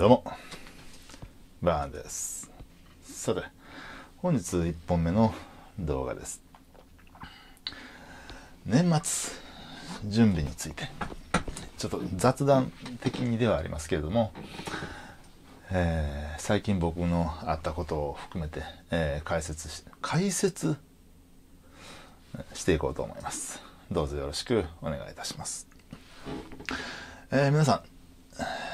どうも、バーンです。さて、本日1本目の動画です。年末準備について、ちょっと雑談的にではありますけれども、えー、最近僕のあったことを含めて、えー、解説し、解説していこうと思います。どうぞよろしくお願いいたします。えー、皆さ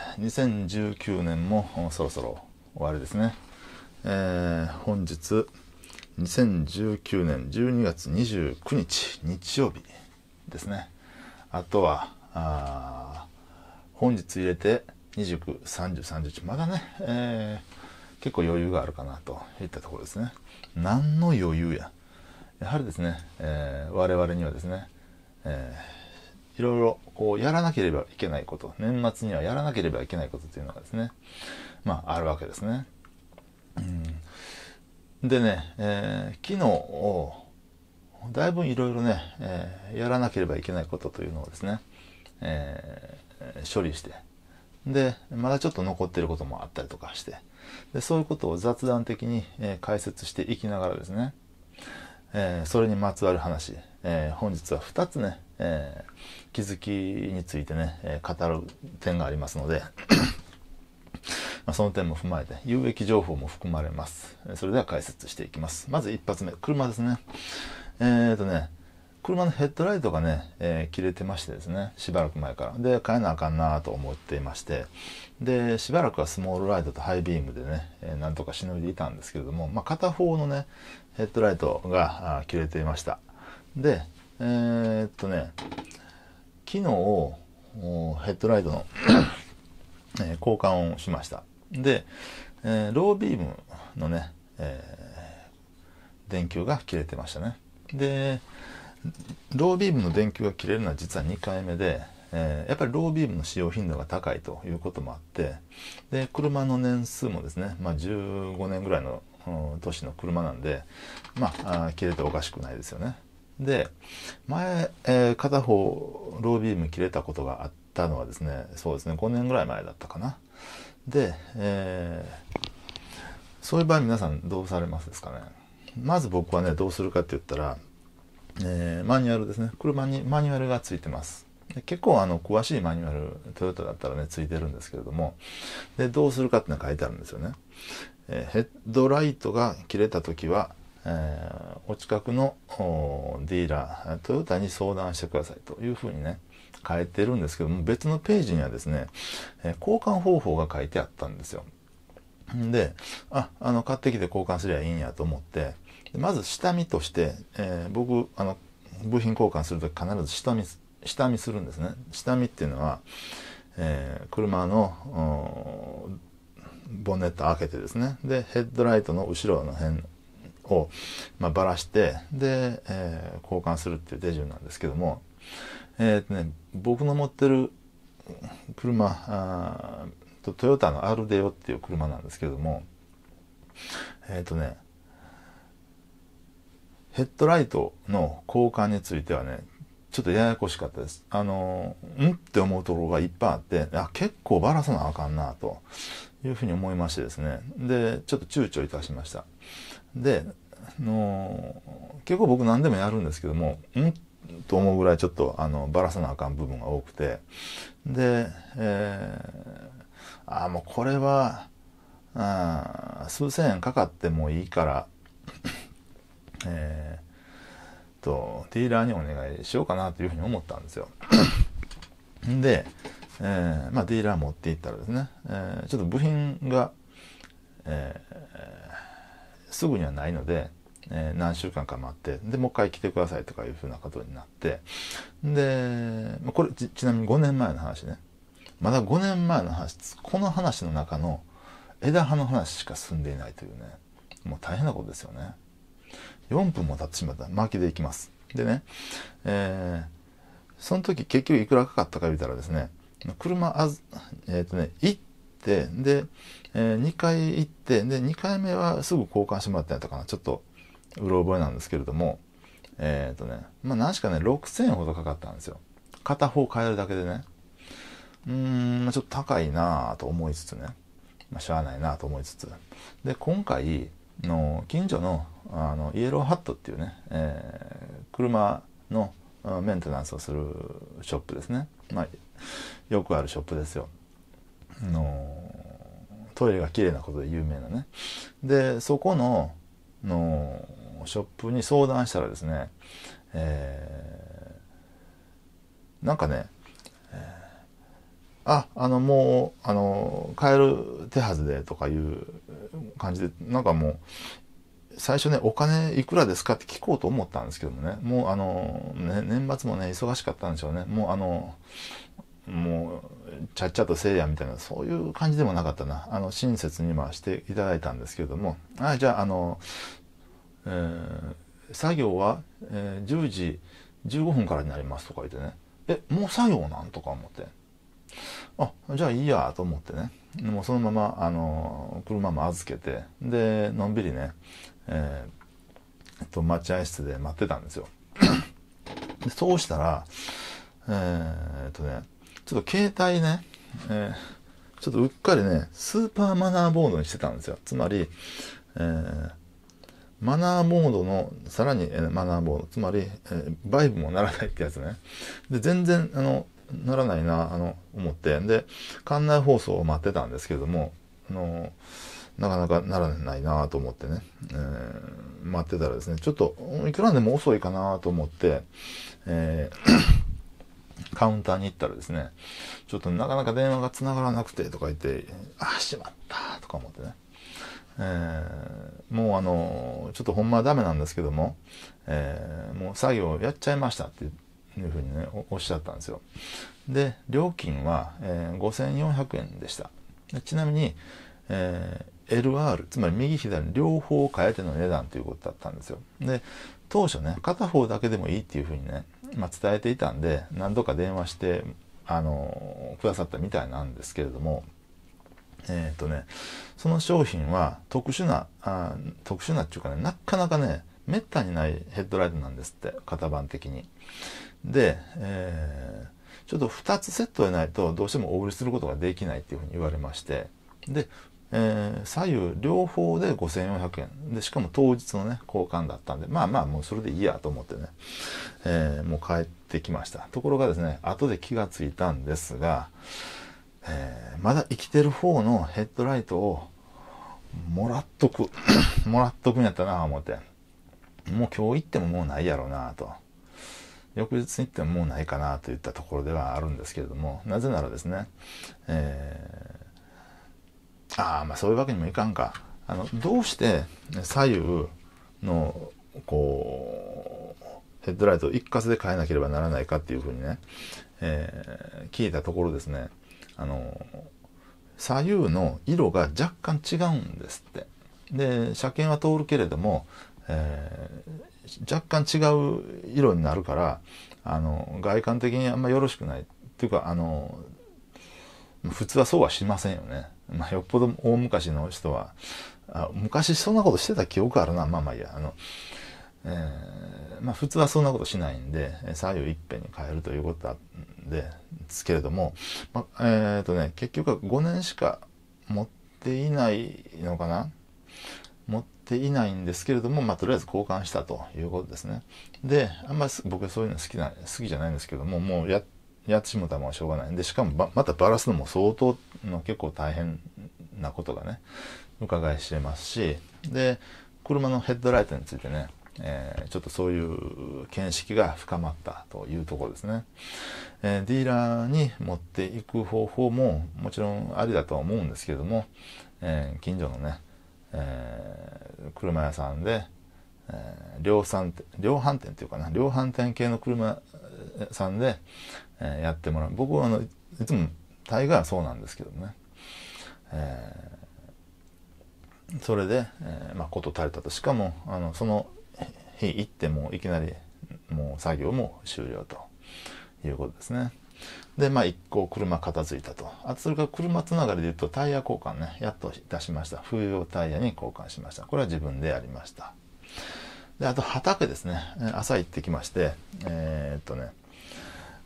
ん、2019年もそろそろ終わりですね。えー、本日、2019年12月29日、日曜日ですね。あとは、あ本日入れて29、30、31、まだね、えー、結構余裕があるかなといったところですね。何の余裕や。やはりですね、えー、我々にはですね、えーいろいろこうやらなければいけないこと、年末にはやらなければいけないことというのがですね、まああるわけですね。うん、でね、えー、昨日、だいぶいろいろね、えー、やらなければいけないことというのをですね、えー、処理して、で、まだちょっと残ってることもあったりとかして、でそういうことを雑談的に、えー、解説していきながらですね、えー、それにまつわる話、えー、本日は2つね、えー、気づきについてね、えー、語る点がありますので まあ、その点も踏まえて有益情報も含まれますそれでは解説していきますまず1発目車ですねえー、っとね車のヘッドライトがね、えー、切れてましてですねしばらく前からで変えなあかんなと思っていましてでしばらくはスモールライトとハイビームでね、えー、なんとかしのいでいたんですけれども、まあ、片方のねヘッドライトが切れていましたで、えー、っとね、昨日、ヘッドライトの えー、交換をしました。で、えー、ロービームのね、えー、電球が切れてましたね。で、ロービームの電球が切れるのは実は2回目で、えー、やっぱりロービームの使用頻度が高いということもあってで車の年数もですね、まあ、15年ぐらいの年の車なんでまあ切れておかしくないですよね。で前、えー、片方ロービーム切れたことがあったのはですねそうですね5年ぐらい前だったかなで、えー、そういう場合皆さんどうされますですかねまず僕はねどうするかって言ったら、えー、マニュアルですね車にマニュアルがついてます結構あの詳しいマニュアルトヨタだったらねついてるんですけれどもでどうするかってのは書いてあるんですよね、えー、ヘッドライトが切れた時はえお近くのディーラー、トヨタに相談してくださいというふうにね、書いてるんですけども、別のページにはですね、え交換方法が書いてあったんですよ。で、あ、あの、買ってきて交換すりゃいいんやと思って、まず下見として、えー、僕、あの、部品交換するとき必ず下見、下見するんですね。下見っていうのは、えー、車のボンネット開けてですねでヘッドライトの後ろの辺を、まあ、ばらして、で、えー、交換するっていう手順なんですけども、えー、とね、僕の持ってる車、あとトヨタの R デオっていう車なんですけども、えっ、ー、とね、ヘッドライトの交換についてはね、ちょっとややこしかったです。あの、んって思うところがいっぱいあって、あ、結構ばらさなあかんな、というふうに思いましてですね。で、ちょっと躊躇いたしました。で、あの、結構僕何でもやるんですけども、んと思うぐらいちょっと、あの、ばらさなあかん部分が多くて、で、えー、あ、もうこれは、あ数千円かかってもいいから、えーと、ディーラーにお願いしようかなというふうに思ったんですよ。で、えー、まあ、ディーラー持っていったらですね、えー、ちょっと部品が、えー、すぐにはないので、え何週間か待って、で、もう一回来てくださいとかいうふうなことになって、で、まこれち、ちなみに5年前の話ね。まだ5年前の話、この話の中の枝葉の話しか進んでいないというね、もう大変なことですよね。4分も経ってしまった巻きでいきますでね、えー、その時結局いくらかかったか見たらですね車あえっ、ー、とね行ってで、えー、2回行ってで2回目はすぐ交換してもらったんやったかなちょっとうろ覚えなんですけれどもえっ、ー、とねまあ何しかね6000円ほどかかったんですよ片方変えるだけでねうーんちょっと高いなぁと思いつつね、まあ、しゃあないなぁと思いつつで今回の近所のあのイエローハットっていうね、えー、車のメンテナンスをするショップですね、まあ、よくあるショップですよのトイレが綺麗なことで有名なねでそこののショップに相談したらですね、えー、なんかねああのもうあの買える手はずでとかいう感じでなんかもう最初ねお金いくらですかって聞こうと思ったんですけどもねもうあの、ね、年末もね忙しかったんでしょうねもうあのもうちゃっちゃとせいやみたいなそういう感じでもなかったなあの親切にまあしていただいたんですけれどもあじゃああの、えー、作業は、えー、10時15分からになりますとか言ってねえもう作業なんとか思って。あじゃあいいやと思ってねもうそのままあの車も預けてでのんびりね、えー、っと、待合室で待ってたんですよ でそうしたらえー、っとねちょっと携帯ね、えー、ちょっとうっかりねスーパーマナーボードにしてたんですよつまり、えー、マナーモードの、さらにマナーモード、つまり、えー、バイブもならないってやつね。で、全然、あの、ならないな、あの、思って。で、館内放送を待ってたんですけども、あの、なかなかならないなと思ってね、えー、待ってたらですね、ちょっと、いくらでも遅いかなと思って、えー、カウンターに行ったらですね、ちょっとなかなか電話が繋がらなくてとか言って、あ、しまったとか思ってね、えー、もうあの、ちょっとほんまはダメなんですけども、えー、もう作業やっちゃいましたっていうふうにねおっしゃったんですよで料金は、えー、5400円でしたちなみに、えー、LR つまり右左両方変えての値段ということだったんですよで当初ね片方だけでもいいっていうふうにね、まあ、伝えていたんで何度か電話してあのくださったみたいなんですけれどもえっ、ー、とねその商品は特殊なあ特殊なっていうかねなかなかねめったにないヘッドライトなんですって型番的に。で、えー、ちょっと2つセットでないとどうしてもお売りすることができないっていうふうに言われましてで、えー、左右両方で5400円でしかも当日のね交換だったんでまあまあもうそれでいいやと思ってね、えー、もう帰ってきましたところがですね後で気がついたんですが、えまだ生きてる方のヘッドライトをもらっとく もらっとくんやったな思って。もう今日行ってももうないやろうなと。翌日に行ってももうないかなといったところではあるんですけれども、なぜならですね、えー、ああ、まあそういうわけにもいかんか。あの、どうして左右の、こう、ヘッドライトを一括で変えなければならないかっていうふうにね、えー、聞いたところですね、あの、左右の色が若干違うんですって。で、車検は通るけれども、えー、若干違う色になるからあの外観的にあんまよろしくないっていうかあの普通はそうはしませんよね。まあ、よっぽど大昔の人はあ昔そんなことしてた記憶あるなまあまあいいやあの、えー、まあ、普通はそんなことしないんで左右いっぺんに変えるということなんですけれども、まあ、えっ、ー、とね結局は5年しか持っていないのかなていないんですけれども、まあ、とりあえず交換したということですね。で、あんまり僕はそういうの好きな、好きじゃないんですけども、もうや、やってしもたもしょうがないんで、しかもまたバラすのも相当の結構大変なことがね、伺いしてますし、で、車のヘッドライトについてね、えー、ちょっとそういう見識が深まったというところですね、えー、ディーラーに持っていく方法ももちろんありだとは思うんですけども、えー、近所のねえー、車屋さんで、えー、量産量販店っていうかな量販店系の車さんで、えー、やってもらう僕はあのいつも大概はそうなんですけどね、えー、それで、えーまあ、こと足たとしかもあのその日行ってもいきなりもう作業も終了ということですね。で、まあ、一個車片付いたと。あと、それから車つながりで言うと、タイヤ交換ね、やっと出しました。冬用タイヤに交換しました。これは自分でやりました。で、あと、畑ですね。朝行ってきまして、えー、っとね、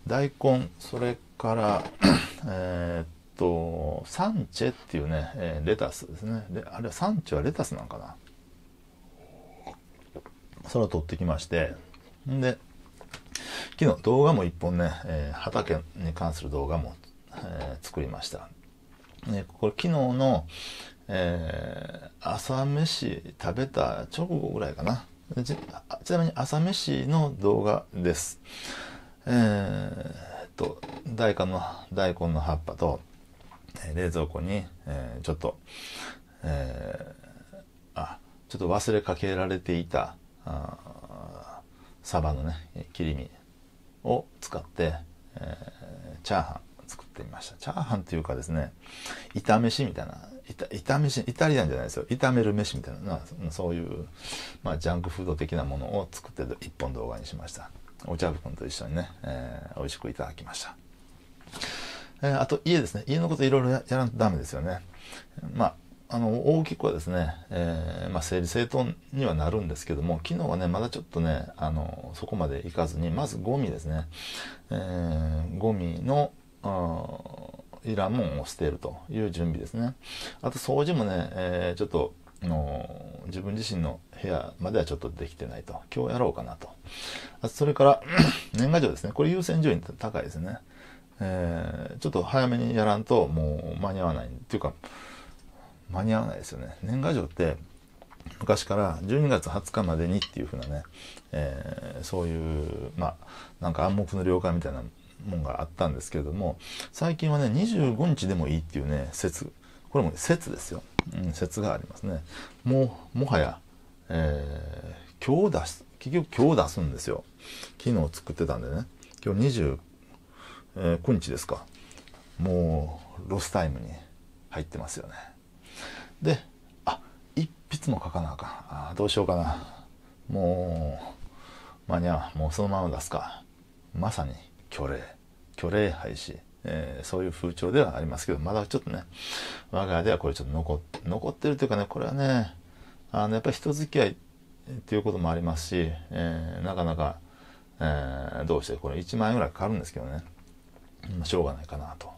大根、それから、えー、っと、サンチェっていうね、えレタスですね。で、あれはサンチェはレタスなんかな。それを取ってきまして、んで、昨日動画も一本ね、えー、畑に関する動画も、えー、作りました。これ昨日の、えー、朝飯食べた直後ぐらいかな。ちなみに朝飯の動画です。えー、っと、大根の、大根の葉っぱと、冷蔵庫に、えー、ちょっと、えー、あ、ちょっと忘れかけられていた、あサバのね切り身を使って、えー、チャーハン作ってみましたチャーハンっていうかですね炒飯みたいな炒飯イタリアンじゃないですよ炒める飯みたいなそういう、まあ、ジャンクフード的なものを作ってる一本動画にしましたお茶ぶくんと一緒にね、えー、美味しくいただきました、えー、あと家ですね家のこといろいろやらんとダメですよねまああの、大きくはですね、えー、まあ、整理整頓にはなるんですけども、昨日はね、まだちょっとね、あの、そこまでいかずに、まずゴミですね、えー、ゴミの、いらんもんを捨てるという準備ですね。あと、掃除もね、えー、ちょっと、の自分自身の部屋まではちょっとできてないと。今日やろうかなと。あそれから 年賀状ですね。これ優先順位高いですね。えー、ちょっと早めにやらんともう間に合わないっていうか、間に合わないですよね。年賀状って昔から12月20日までにっていう風なね、えー、そういうまあなんか暗黙の了解みたいなもんがあったんですけれども最近はね25日でもいいっていうね説これも説ですよ、うん、説がありますねもうもはや、えー、今日出す結局今日出すんですよ昨日作ってたんでね今日29日ですかもうロスタイムに入ってますよねであ一筆も書かなあかんあどうしようかなもう間に合うもうそのまま出すかまさに虚礼虚礼廃止、えー、そういう風潮ではありますけどまだちょっとね我が家ではこれちょっと残って残ってるというかねこれはねあのやっぱり人付き合いっていうこともありますし、えー、なかなか、えー、どうしてこれ1万円ぐらいかかるんですけどね、しょうがないかなと。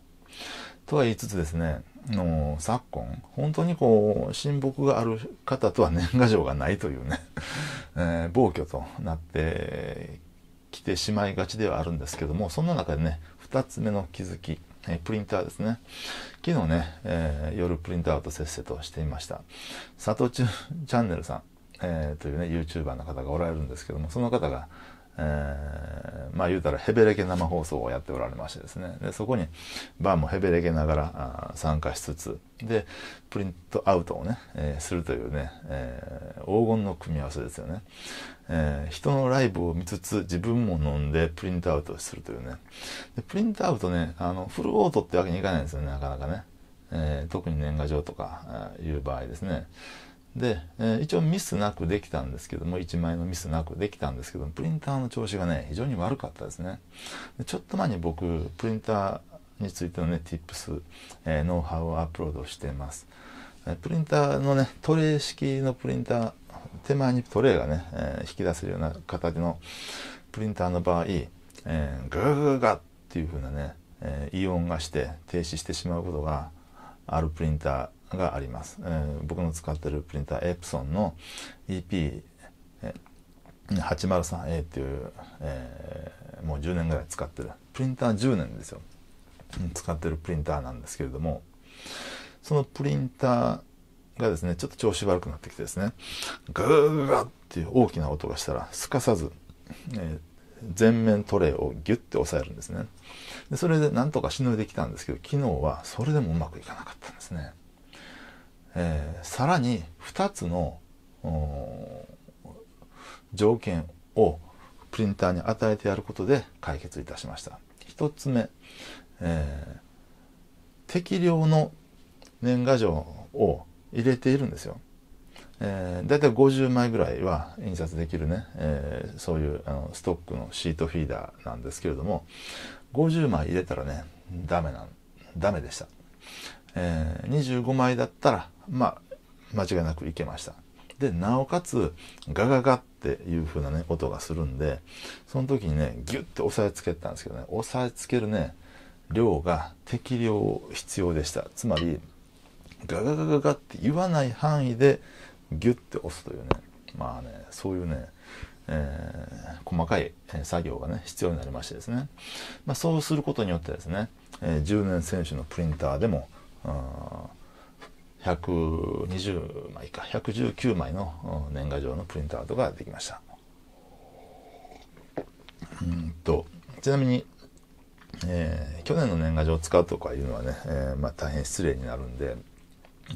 とは言いつつですねの昨今本当にこう親睦がある方とは年賀状がないというね、えー、暴挙となってきてしまいがちではあるんですけどもそんな中でね2つ目の気づき、えー、プリンターですね昨日ね、えー、夜プリントアウトせっせとしていました佐藤チャンネルさん、えというね YouTuber の方がおられるんですけどもその方がえー、まあ言うたらヘベレケ生放送をやっておられましてですねでそこにバーもヘベレケながら参加しつつでプリントアウトをね、えー、するというね、えー、黄金の組み合わせですよね、え人のライブを見つつ自分も飲んでプリントアウトするというねでプリントアウトねあのフルオートってわけにいかないんですよねなかなかね、え特に年賀状とかいう場合ですねで、えー、一応ミスなくできたんですけども1枚のミスなくできたんですけどプリンターの調子がね非常に悪かったですねでちょっと前に僕プリンターについてのね Tips、えー、ノウハウをアップロードしていますプリンターのねトレー式のプリンター手前にトレーがね、えー、引き出せるような形のプリンターの場合、えー、グーグーガっていう風なね、えー、異音がして停止してしまうことがあるプリンターがあります、えー、僕の使ってるプリンターエプソンの EP803A っていう、えー、もう10年ぐらい使ってるプリンター10年ですよ使ってるプリンターなんですけれどもそのプリンターがですねちょっと調子悪くなってきてですねグーグーっていう大きな音がしたらすかさず、えー全面トレイをギュッて押さえるんですねでそれでなんとかしのいできたんですけど昨日はそれでもうまくいかなかったんですねえー、さらに2つの条件をプリンターに与えてやることで解決いたしました。1つ目、えー、適量の年賀状を入れているんですよ。えー、だいたい50枚ぐらいは印刷できるね、えー、そういうあのストックのシートフィーダーなんですけれども50枚入れたらねダメなんダメでした、えー、25枚だったらまあ、間違いなくいけました。で、なおかつ、ガガガっていう風なね、音がするんで、その時にね、ギュッて押さえつけたんですけどね、押さえつけるね、量が適量必要でした。つまり、ガガガガガって言わない範囲で、ギュッて押すというね、まあね、そういうね、えー、細かい作業がね必要になりましてですね、まあ、そうすることによってですね、えー、10年選手のプリンターでも、うん120枚か119枚の年賀状のプリントアウトができましたうんとちなみに、えー、去年の年賀状を使うとかいうのはね、えー、まあ、大変失礼になるんで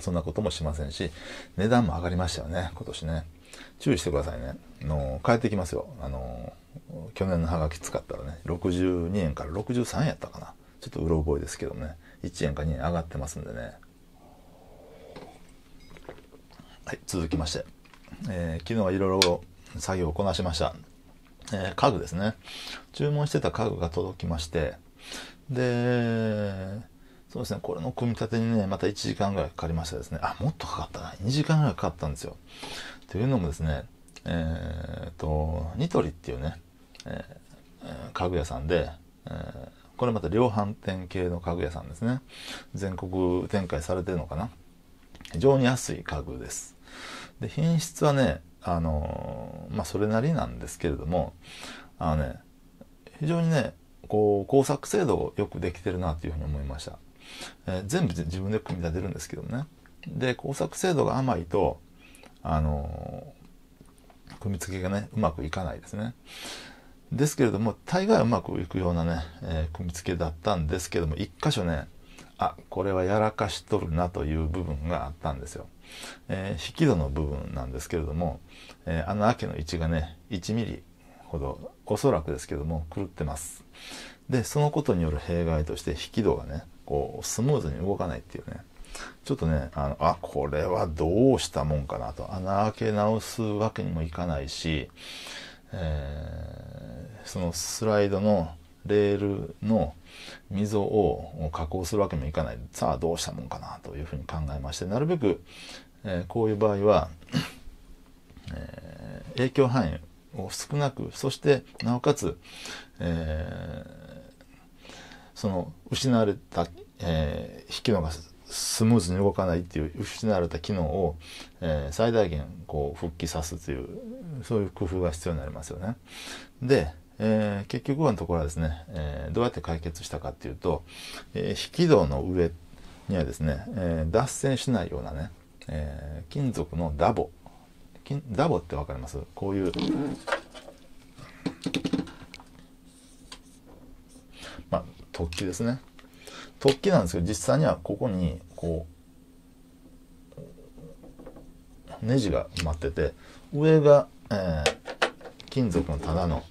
そんなこともしませんし値段も上がりましたよね今年ね注意してくださいねの帰ってきますよあの去年のハガキ使ったらね62円から63円やったかなちょっとうろ覚えですけどね1円か2円上がってますんでねはい、続きまして、えー、昨日はいろいろ作業をこなしました、えー、家具ですね注文してた家具が届きましてでそうですねこれの組み立てにねまた1時間ぐらいかかりましたですねあもっとかかったな2時間ぐらいかかったんですよというのもですねえー、っとニトリっていうね、えー、家具屋さんで、えー、これまた量販店系の家具屋さんですね全国展開されてるのかな非常に安い家具ですで品質はねあのまあそれなりなんですけれどもあのね非常にねこう工作制度をよくできてるなというふうに思いました、えー、全部自分で組み立てるんですけどねで工作制度が甘いとあの組み付けがねうまくいかないですねですけれども大概うまくいくようなね、えー、組み付けだったんですけども1箇所ねあこれはやらかしとるなという部分があったんですよえー、引き戸の部分なんですけれども、えー、穴開けの位置がね1ミリほどおそらくですけども狂ってますでそのことによる弊害として引き戸がねこうスムーズに動かないっていうねちょっとねあのあこれはどうしたもんかなと穴開け直すわけにもいかないし、えー、そのスライドのレールの溝を加工するわけにもいかないさあどうしたもんかなというふうに考えましてなるべく、えー、こういう場合は、えー、影響範囲を少なくそしてなおかつ、えー、その失われた、えー、引きのがスムーズに動かないっていう失われた機能を、えー、最大限こう復帰さすというそういう工夫が必要になりますよね。でえー、結局のところはですね、えー、どうやって解決したかっていうと、えー、引き戸の上にはですね、えー、脱線しないようなね、えー、金属のダボ金ダボって分かりますこういう、まあ、突起ですね突起なんですけど実際にはここにこうネジが埋まってて上が、えー、金属のただの、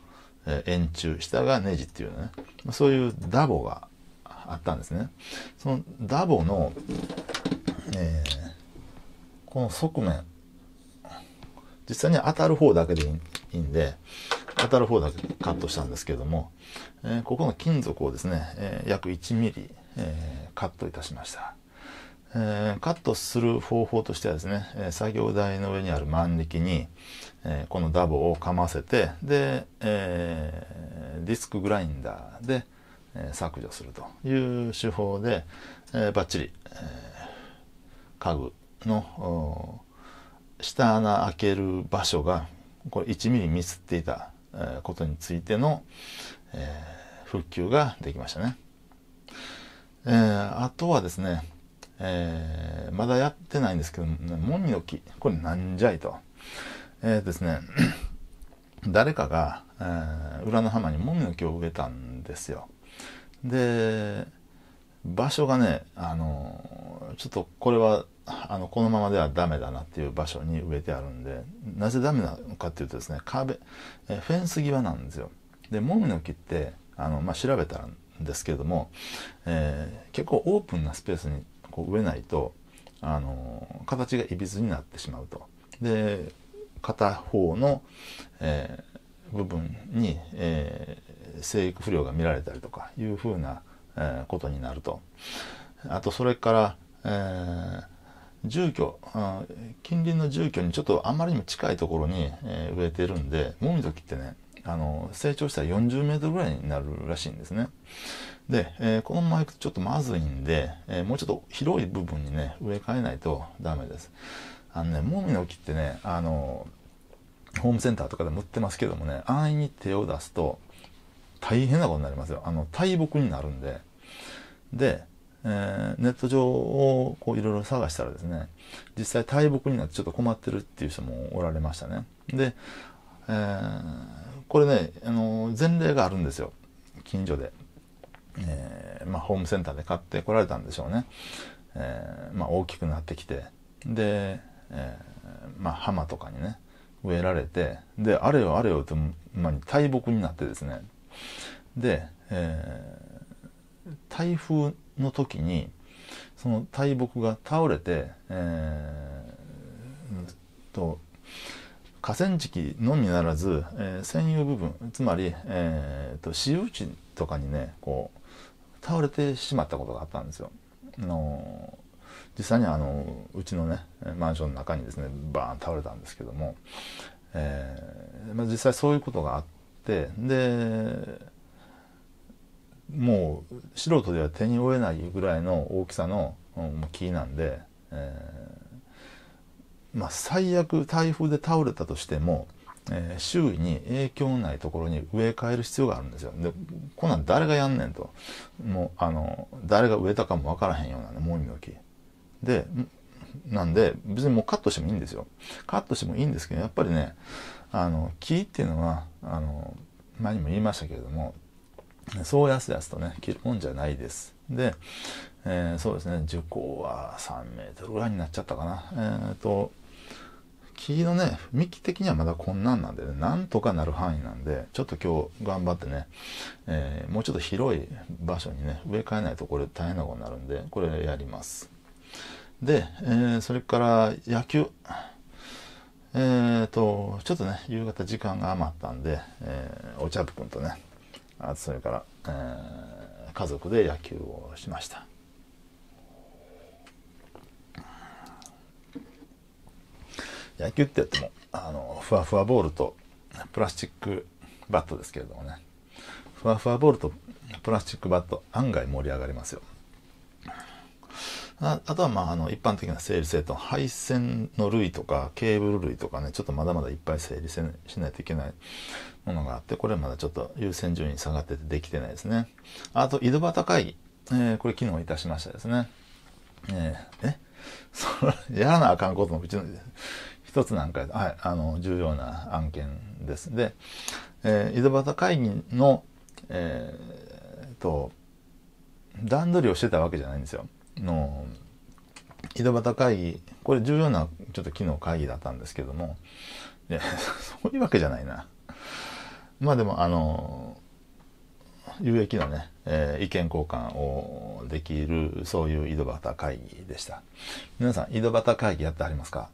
え円柱下がネジっていうねそういうダボがあったんですねそのダボの、えー、この側面実際に当たる方だけでいいんで当たる方だけカットしたんですけれども、えー、ここの金属をですね、え約1 m m えカットいたしました。えー、カットする方法としてはですね、え作業台の上にある万力に、えこのダボをかませてで、えディスクグラインダーで、え削除するという手法で、えー、バッチリ、え家具の下穴開ける場所がこれ1ミリミスっていたことについての、え復旧ができましたね。えー、あとはですね、えー、まだやってないんですけど、ね、もみの木、これなんじゃいと。えー、ですね、誰かが、えー、裏の浜にもみの木を植えたんですよ。で、場所がね、あの、ちょっとこれは、あの、このままではダメだなっていう場所に植えてあるんで、なぜダメなのかっていうとですね、壁、えフェンス際なんですよ。で、もみの木って、あの、まあ、調べたんですけれども、えー、結構オープンなスペースにこう植えないとあの形がいびつになってしまうと。で片方の、えー、部分に、えー、生育不良が見られたりとかいうふうな、えー、ことになると。あとそれから、えー、住居近隣の住居にちょっとあまりにも近いところに、植えてるんでモミのキってねあの成長したら40メートルぐらいになるらしいんですね。で、えー、このままいくとちょっとまずいんで、えー、もうちょっと広い部分にね、植え替えないとダメです。あのね、もみの木ってね、あの、ホームセンターとかでも売ってますけどもね、安易に手を出すと大変なことになりますよ。あの、大木になるんで。で、えー、ネット上をこういろいろ探したらですね、実際大木になってちょっと困ってるっていう人もおられましたね。で、えー、これね、あの、前例があるんですよ。近所で。えー、まあ、ホームセンターで買ってこられたんでしょうね。えー、まあ、大きくなってきてで、えー、まあ、浜とかにね植えられてであれよあれよと、まあ、大木になってですねで、え台風の時にその大木が倒れて、えー、と河川敷のみならず、えー、専用部分つまり、えーと私有地とかにねこう倒れてしまったことがあったんですよ。あの実際にあのうちのねマンションの中にですねバーン倒れたんですけども、えーまあ、実際そういうことがあってでもう素人では手に負えないぐらいの大きさの、木なんで、えーまあ、最悪台風で倒れたとしてもえー、周囲に影響のないところに植え替える必要があるんですよ。で、こんなん誰がやんねんと。もう、あの、誰が植えたかもわからへんようなね、もみの木。で、なんで、別にもうカットしてもいいんですよ。カットしてもいいんですけど、やっぱりね、あの、木っていうのは、あの、前にも言いましたけれども、そうやすやすとね、切るもんじゃないです。で、えー、そうですね、樹高は3メートルぐらいになっちゃったかな。えっ、ー、と、木のね、幹的にはまだこんなんなんでね、なんとかなる範囲なんで、ちょっと今日頑張ってね、えー、もうちょっと広い場所にね、植え替えないとこれ大変なことになるんで、これやります。で、えー、それから野球。えーと、ちょっとね、夕方時間が余ったんで、えー、お茶くんとね、あそれから、えー、家族で野球をしました。野球ってやっても、あの、ふわふわボールとプラスチックバットですけれどもね、ふわふわボールとプラスチックバット、案外盛り上がりますよ。ああとは、まあ、あの、一般的な整理整頓、配線の類とか、ケーブル類とかね、ちょっとまだまだいっぱい整理しないといけないものがあって、これまだちょっと優先順位下がっててできてないですね。あと、井戸端会議、えー、これ機能いたしましたですね。えー、え それ、やらなあかんことも、うちの、一つなんか、はい、あの、重要な案件です。で、えー、井戸端会議の、えー、と、段取りをしてたわけじゃないんですよ。の、井戸端会議、これ重要な、ちょっと昨日会議だったんですけども、いや、そういうわけじゃないな。まあでも、あの、有益なね、えー、意見交換をできる、そういう井戸端会議でした。皆さん、井戸端会議やってありますか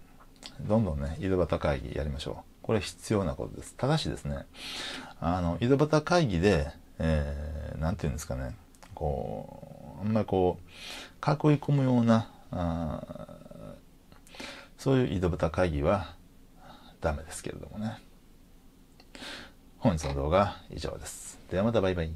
どんどんね、井戸端会議やりましょう。これ必要なことです。ただしですね、あの、井戸端会議で、えー、なんていうんですかね、こう、あんまりこう、囲い込むような、あそういう井戸端会議はダメですけれどもね。本日の動画は以上です。ではまたバイバイ。